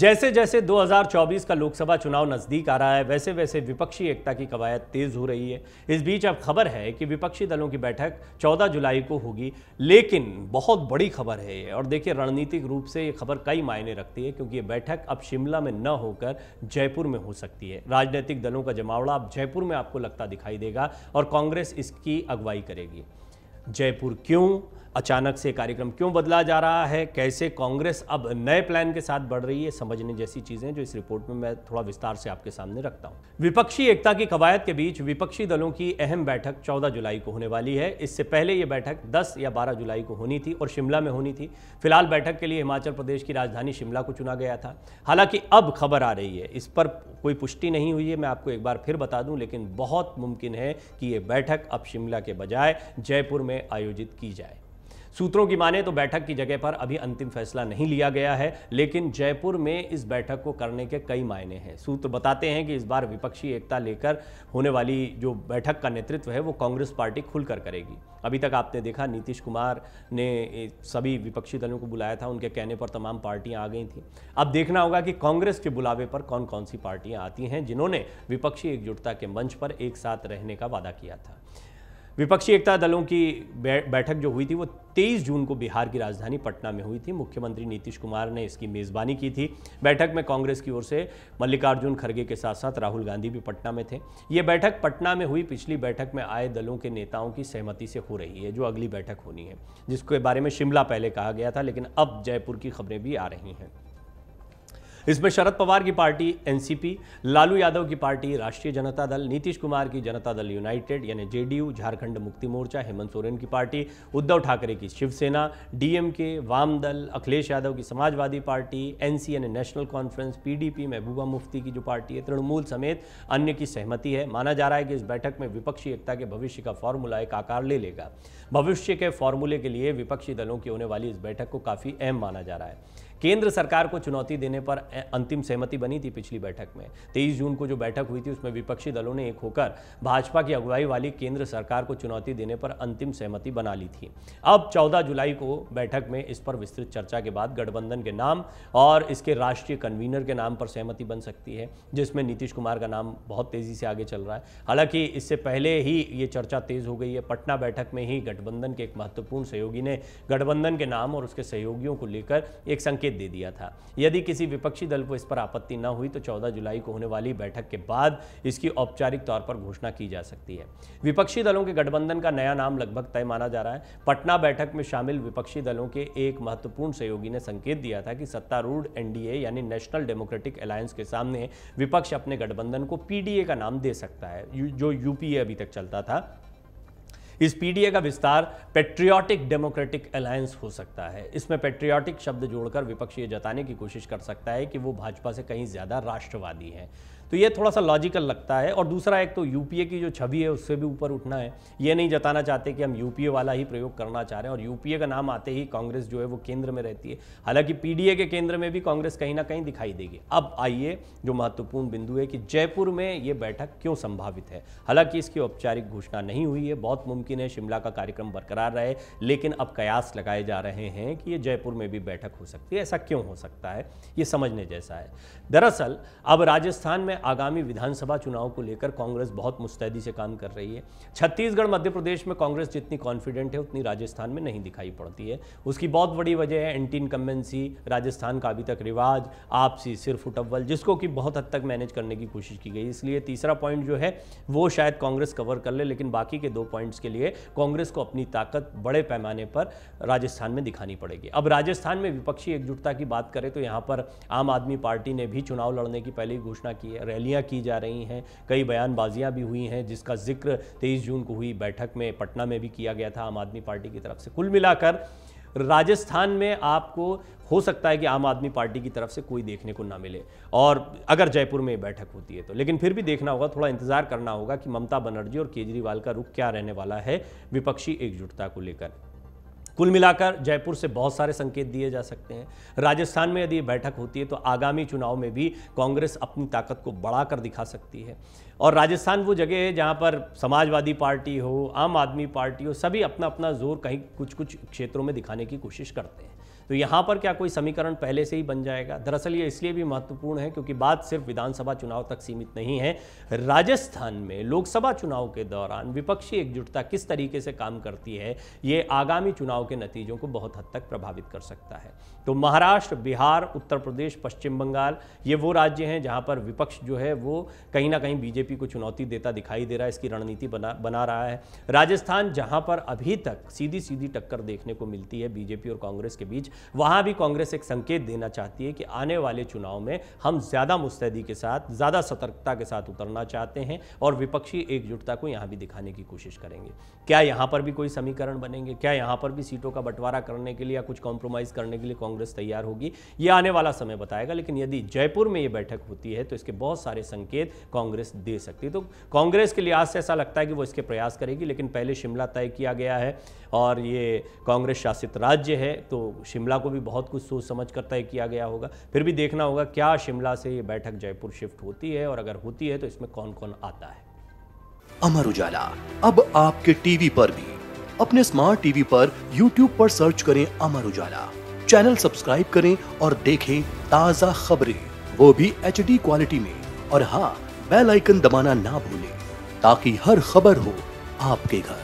जैसे जैसे 2024 का लोकसभा चुनाव नज़दीक आ रहा है वैसे वैसे विपक्षी एकता की कवायद तेज़ हो रही है इस बीच अब खबर है कि विपक्षी दलों की बैठक 14 जुलाई को होगी लेकिन बहुत बड़ी खबर है ये और देखिए रणनीतिक रूप से ये खबर कई मायने रखती है क्योंकि ये बैठक अब शिमला में न होकर जयपुर में हो सकती है राजनीतिक दलों का जमावड़ा अब जयपुर में आपको लगता दिखाई देगा और कांग्रेस इसकी अगुवाई करेगी जयपुर क्यों अचानक से कार्यक्रम क्यों बदला जा रहा है कैसे कांग्रेस अब नए प्लान के साथ बढ़ रही है समझने जैसी चीज़ें जो इस रिपोर्ट में मैं थोड़ा विस्तार से आपके सामने रखता हूँ विपक्षी एकता की कवायद के बीच विपक्षी दलों की अहम बैठक 14 जुलाई को होने वाली है इससे पहले यह बैठक 10 या 12 जुलाई को होनी थी और शिमला में होनी थी फिलहाल बैठक के लिए हिमाचल प्रदेश की राजधानी शिमला को चुना गया था हालांकि अब खबर आ रही है इस पर कोई पुष्टि नहीं हुई है मैं आपको एक बार फिर बता दूँ लेकिन बहुत मुमकिन है कि ये बैठक अब शिमला के बजाय जयपुर में आयोजित की जाए सूत्रों की माने तो बैठक की जगह पर अभी अंतिम फैसला नहीं लिया गया है लेकिन जयपुर में इस बैठक को करने के कई मायने हैं सूत्र बताते हैं कि इस बार विपक्षी एकता लेकर होने वाली जो बैठक का नेतृत्व है वो कांग्रेस पार्टी खुलकर करेगी अभी तक आपने देखा नीतीश कुमार ने सभी विपक्षी दलों को बुलाया था उनके कहने पर तमाम पार्टियां आ गई थी अब देखना होगा कि कांग्रेस के बुलावे पर कौन कौन सी पार्टियां आती हैं जिन्होंने विपक्षी एकजुटता के मंच पर एक साथ रहने का वादा किया था विपक्षी एकता दलों की बैठक जो हुई थी वो 23 जून को बिहार की राजधानी पटना में हुई थी मुख्यमंत्री नीतीश कुमार ने इसकी मेज़बानी की थी बैठक में कांग्रेस की ओर से मल्लिकार्जुन खड़गे के साथ साथ राहुल गांधी भी पटना में थे ये बैठक पटना में हुई पिछली बैठक में आए दलों के नेताओं की सहमति से हो रही है जो अगली बैठक होनी है जिसके बारे में शिमला पहले कहा गया था लेकिन अब जयपुर की खबरें भी आ रही हैं इसमें शरद पवार की पार्टी एनसीपी लालू यादव की पार्टी राष्ट्रीय जनता दल नीतीश कुमार की जनता दल यूनाइटेड यानी जेडीयू झारखंड मुक्ति मोर्चा हेमंत सोरेन की पार्टी उद्धव ठाकरे की शिवसेना डीएमके वाम दल अखिलेश यादव की समाजवादी पार्टी एनसी यानी National Conference PDP Mehbooba Mufti की जो पार्टी है तृणमूल समेत अन्य की सहमति है माना जा रहा है कि इस बैठक में विपक्षी एकता के भविष्य का फॉर्मूला एक आकार ले लेगा भविष्य के फॉर्मूले के लिए विपक्षी दलों की होने वाली इस बैठक को काफ़ी अहम माना जा रहा है केंद्र सरकार को चुनौती देने पर अंतिम सहमति बनी थी पिछली बैठक में तेईस जून को जो बैठक हुई थी उसमें विपक्षी दलों ने एक होकर भाजपा की अगुवाई वाली केंद्र सरकार को चुनौती देने पर अंतिम सहमति बना ली थी अब चौदह जुलाई को बैठक में इस पर विस्तृत चर्चा के बाद गठबंधन के नाम और इसके राष्ट्रीय कन्वीनर के नाम पर सहमति बन सकती है जिसमें नीतीश कुमार का नाम बहुत तेजी से आगे चल रहा है हालांकि इससे पहले ही ये चर्चा तेज हो गई है पटना बैठक में ही गठबंधन के एक महत्वपूर्ण सहयोगी ने गठबंधन के नाम और उसके सहयोगियों को लेकर एक संकेत संकेत दे दिया था यदि किसी विपक्षी दल को इस पर आपत्ति न हुई तो 14 जुलाई को होने वाली बैठक के बाद इसकी औपचारिक तौर पर घोषणा की जा सकती है विपक्षी दलों के गठबंधन का नया नाम लगभग तय माना जा रहा है पटना बैठक में शामिल विपक्षी दलों के एक महत्वपूर्ण सहयोगी ने संकेत दिया था कि सत्तारूढ़ एनडीए यानी नेशनल डेमोक्रेटिक अलायंस के सामने विपक्ष अपने गठबंधन को पीडीए का नाम दे सकता है जो यूपीए अभी तक चलता था इस पीडीए का विस्तार पेट्रियाटिक डेमोक्रेटिक अलायंस हो सकता है इसमें पेट्रियाटिक शब्द जोड़कर विपक्ष ये जताने की कोशिश कर सकता है कि वो भाजपा से कहीं ज़्यादा राष्ट्रवादी हैं तो ये थोड़ा सा लॉजिकल लगता है और दूसरा एक तो यूपीए की जो छवि है उससे भी ऊपर उठना है ये नहीं जताना चाहते कि हम यूपीए वाला ही प्रयोग करना चाह रहे हैं और यूपीए का नाम आते ही कांग्रेस जो है वो केंद्र में रहती है हालांकि पीडीए के केंद्र में भी कांग्रेस कहीं ना कहीं दिखाई देगी अब आइए जो महत्वपूर्ण बिंदु है कि जयपुर में ये बैठक क्यों संभावित है हालांकि इसकी औपचारिक घोषणा नहीं हुई है बहुत मुमकिन है शिमला का कार्यक्रम बरकरार रहे लेकिन अब कयास लगाए जा रहे हैं कि ये जयपुर में भी बैठक हो सकती है ऐसा क्यों हो सकता है ये समझने जैसा है दरअसल अब राजस्थान में आगामी विधानसभा चुनाव को लेकर कांग्रेस बहुत मुस्तैदी से काम कर रही है छत्तीसगढ़ मध्य प्रदेश में कांग्रेस जितनी कॉन्फिडेंट है उतनी राजस्थान में नहीं दिखाई पड़ती है उसकी बहुत बड़ी वजह है एंटी इनकम्बेंसी राजस्थान का अभी तक रिवाज आपसी सिर्फ उटव्वल जिसको कि बहुत हद तक मैनेज करने की कोशिश की गई इसलिए तीसरा पॉइंट जो है वो शायद कांग्रेस कवर कर ले लेकिन बाकी के दो पॉइंट्स के लिए कांग्रेस को अपनी ताकत बड़े पैमाने पर राजस्थान में दिखानी पड़ेगी अब राजस्थान में विपक्षी एकजुटता की बात करें तो यहाँ पर आम आदमी पार्टी ने भी चुनाव लड़ने की पहले ही घोषणा की है रैलियां की जा रही हैं कई बयानबाजियां भी हुई हैं जिसका जिक्र 23 जून को हुई बैठक में पटना में भी किया गया था आम आदमी पार्टी की तरफ से कुल मिलाकर राजस्थान में आपको हो सकता है कि आम आदमी पार्टी की तरफ से कोई देखने को ना मिले और अगर जयपुर में बैठक होती है तो लेकिन फिर भी देखना होगा थोड़ा इंतजार करना होगा कि ममता बनर्जी और केजरीवाल का रुख क्या रहने वाला है विपक्षी एकजुटता को लेकर कुल मिलाकर जयपुर से बहुत सारे संकेत दिए जा सकते हैं राजस्थान में यदि बैठक होती है तो आगामी चुनाव में भी कांग्रेस अपनी ताकत को बढ़ाकर दिखा सकती है और राजस्थान वो जगह है जहाँ पर समाजवादी पार्टी हो आम आदमी पार्टी हो सभी अपना अपना जोर कहीं कुछ कुछ क्षेत्रों में दिखाने की कोशिश करते हैं तो यहाँ पर क्या कोई समीकरण पहले से ही बन जाएगा दरअसल ये इसलिए भी महत्वपूर्ण है क्योंकि बात सिर्फ विधानसभा चुनाव तक सीमित नहीं है राजस्थान में लोकसभा चुनाव के दौरान विपक्षी एकजुटता किस तरीके से काम करती है ये आगामी चुनाव के नतीजों को बहुत हद तक प्रभावित कर सकता है तो महाराष्ट्र बिहार उत्तर प्रदेश पश्चिम बंगाल ये वो राज्य हैं जहाँ पर विपक्ष जो है वो कहीं ना कहीं बीजेपी को चुनौती देता दिखाई दे रहा है इसकी रणनीति बना बना रहा है राजस्थान जहाँ पर अभी तक सीधी सीधी टक्कर देखने को मिलती है बीजेपी और कांग्रेस के बीच वहाँ भी कांग्रेस एक संकेत देना चाहती है कि आने वाले चुनाव में हम ज़्यादा मुस्तैदी के साथ ज़्यादा सतर्कता के साथ उतरना चाहते हैं और विपक्षी एकजुटता को यहाँ भी दिखाने की कोशिश करेंगे क्या यहाँ पर भी कोई समीकरण बनेंगे क्या यहाँ पर भी सीटों का बंटवारा करने के लिए या कुछ कॉम्प्रोमाइज़ करने के लिए कांग्रेस तैयार होगी ये आने वाला समय बताएगा लेकिन यदि जयपुर में ये बैठक होती है तो इसके बहुत सारे संकेत कांग्रेस दे सकती है तो कांग्रेस के लिहाज से ऐसा लगता है कि वो इसके प्रयास करेगी लेकिन पहले शिमला तय किया गया है और ये कांग्रेस शासित राज्य है तो शिमला शिमला को भी बहुत कुछ सोच समझ कर तय किया गया होगा फिर भी देखना होगा क्या शिमला से ये बैठक जयपुर शिफ्ट होती है और अगर होती है तो इसमें कौन कौन आता है अमर उजाला अब आपके टीवी पर भी अपने स्मार्ट टीवी पर यूट्यूब पर सर्च करें अमर उजाला चैनल सब्सक्राइब करें और देखें ताजा खबरें वो भी एच क्वालिटी में और हाँ बेल आइकन दबाना ना भूलें ताकि हर खबर हो आपके घर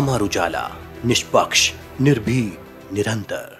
अमर उजाला निष्पक्ष निर्भी निरंतर